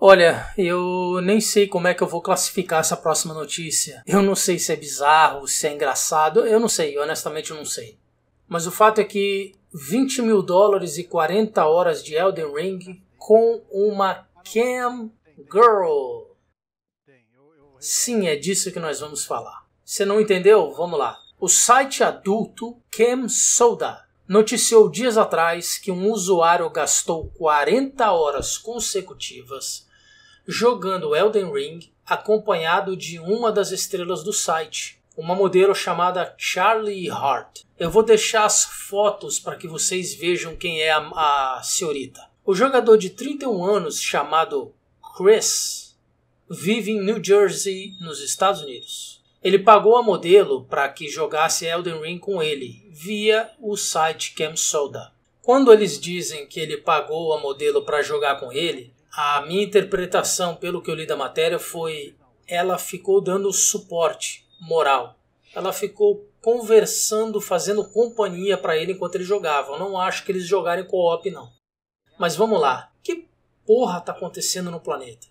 Olha, eu nem sei como é que eu vou classificar essa próxima notícia. Eu não sei se é bizarro, se é engraçado, eu não sei, honestamente eu não sei. Mas o fato é que 20 mil dólares e 40 horas de Elden Ring com uma Cam Girl. Sim, é disso que nós vamos falar. Você não entendeu? Vamos lá. O site adulto Cam Soda noticiou dias atrás que um usuário gastou 40 horas consecutivas jogando Elden Ring acompanhado de uma das estrelas do site, uma modelo chamada Charlie Hart. Eu vou deixar as fotos para que vocês vejam quem é a, a senhorita. O jogador de 31 anos chamado Chris vive em New Jersey, nos Estados Unidos. Ele pagou a modelo para que jogasse Elden Ring com ele via o site Camsolda. Quando eles dizem que ele pagou a modelo para jogar com ele, a minha interpretação, pelo que eu li da matéria, foi ela ficou dando suporte moral. Ela ficou conversando, fazendo companhia para ele enquanto ele jogava. Eu não acho que eles jogarem co-op não. Mas vamos lá. Que porra tá acontecendo no planeta?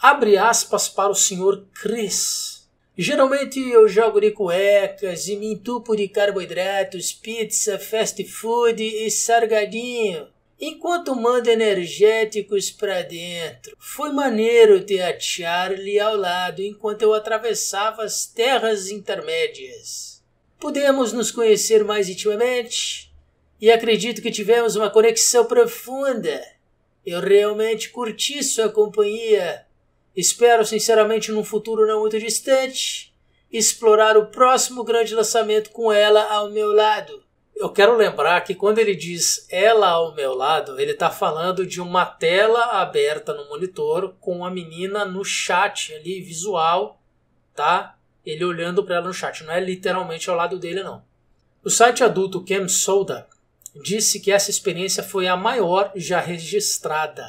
Abre aspas para o senhor Chris. Geralmente eu jogo de cuecas e me entupo de carboidratos, pizza, fast food e sargadinho enquanto manda energéticos para dentro. Foi maneiro ter a Charlie ao lado enquanto eu atravessava as terras intermédias. Pudemos nos conhecer mais intimamente e acredito que tivemos uma conexão profunda. Eu realmente curti sua companhia. Espero, sinceramente, num futuro não muito distante, explorar o próximo grande lançamento com ela ao meu lado eu quero lembrar que quando ele diz ela ao meu lado, ele está falando de uma tela aberta no monitor com a menina no chat ali, visual, tá? Ele olhando para ela no chat, não é literalmente ao lado dele, não. O site adulto Cam Soda disse que essa experiência foi a maior já registrada,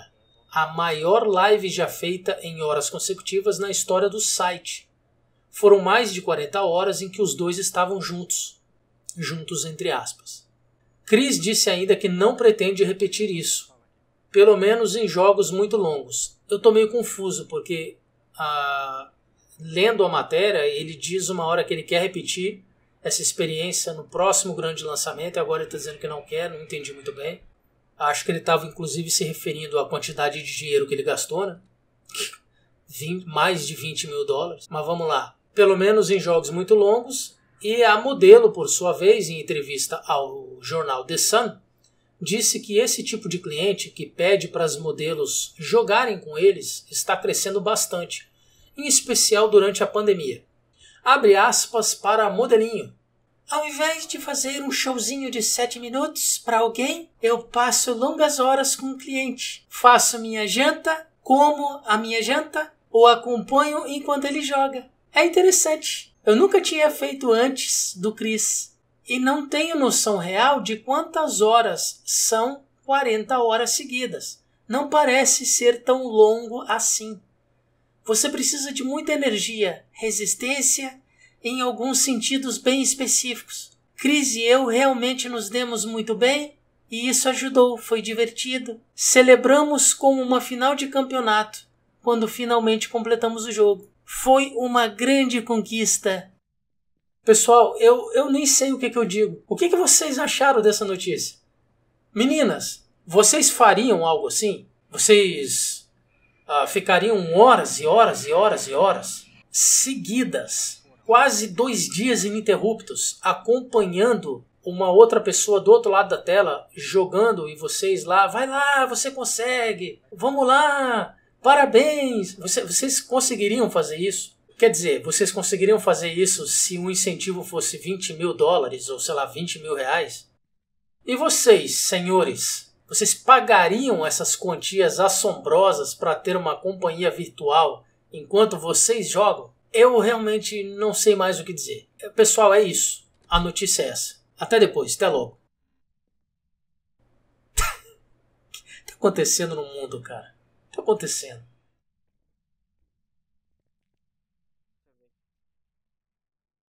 a maior live já feita em horas consecutivas na história do site. Foram mais de 40 horas em que os dois estavam juntos juntos entre aspas. Chris disse ainda que não pretende repetir isso, pelo menos em jogos muito longos. Eu estou meio confuso porque a... Ah, lendo a matéria ele diz uma hora que ele quer repetir essa experiência no próximo grande lançamento. Agora ele está dizendo que não quer, não entendi muito bem. Acho que ele estava inclusive se referindo à quantidade de dinheiro que ele gastou, né? 20, mais de 20 mil dólares. Mas vamos lá. Pelo menos em jogos muito longos, e a modelo, por sua vez, em entrevista ao jornal The Sun, disse que esse tipo de cliente que pede para as modelos jogarem com eles está crescendo bastante, em especial durante a pandemia. Abre aspas para modelinho. Ao invés de fazer um showzinho de 7 minutos para alguém, eu passo longas horas com o cliente. Faço minha janta, como a minha janta ou acompanho enquanto ele joga. É interessante. Eu nunca tinha feito antes do Cris e não tenho noção real de quantas horas são 40 horas seguidas. Não parece ser tão longo assim. Você precisa de muita energia, resistência, em alguns sentidos bem específicos. Cris e eu realmente nos demos muito bem e isso ajudou, foi divertido. Celebramos como uma final de campeonato quando finalmente completamos o jogo. Foi uma grande conquista. Pessoal, eu, eu nem sei o que, que eu digo. O que, que vocês acharam dessa notícia? Meninas, vocês fariam algo assim? Vocês ah, ficariam horas e horas e horas e horas seguidas, quase dois dias ininterruptos, acompanhando uma outra pessoa do outro lado da tela jogando e vocês lá, vai lá, você consegue, vamos lá, Parabéns! Você, vocês conseguiriam fazer isso? Quer dizer, vocês conseguiriam fazer isso se um incentivo fosse 20 mil dólares ou, sei lá, 20 mil reais? E vocês, senhores, vocês pagariam essas quantias assombrosas para ter uma companhia virtual enquanto vocês jogam? Eu realmente não sei mais o que dizer. É, pessoal, é isso. A notícia é essa. Até depois, até logo. o que tá acontecendo no mundo, cara? acontecendo?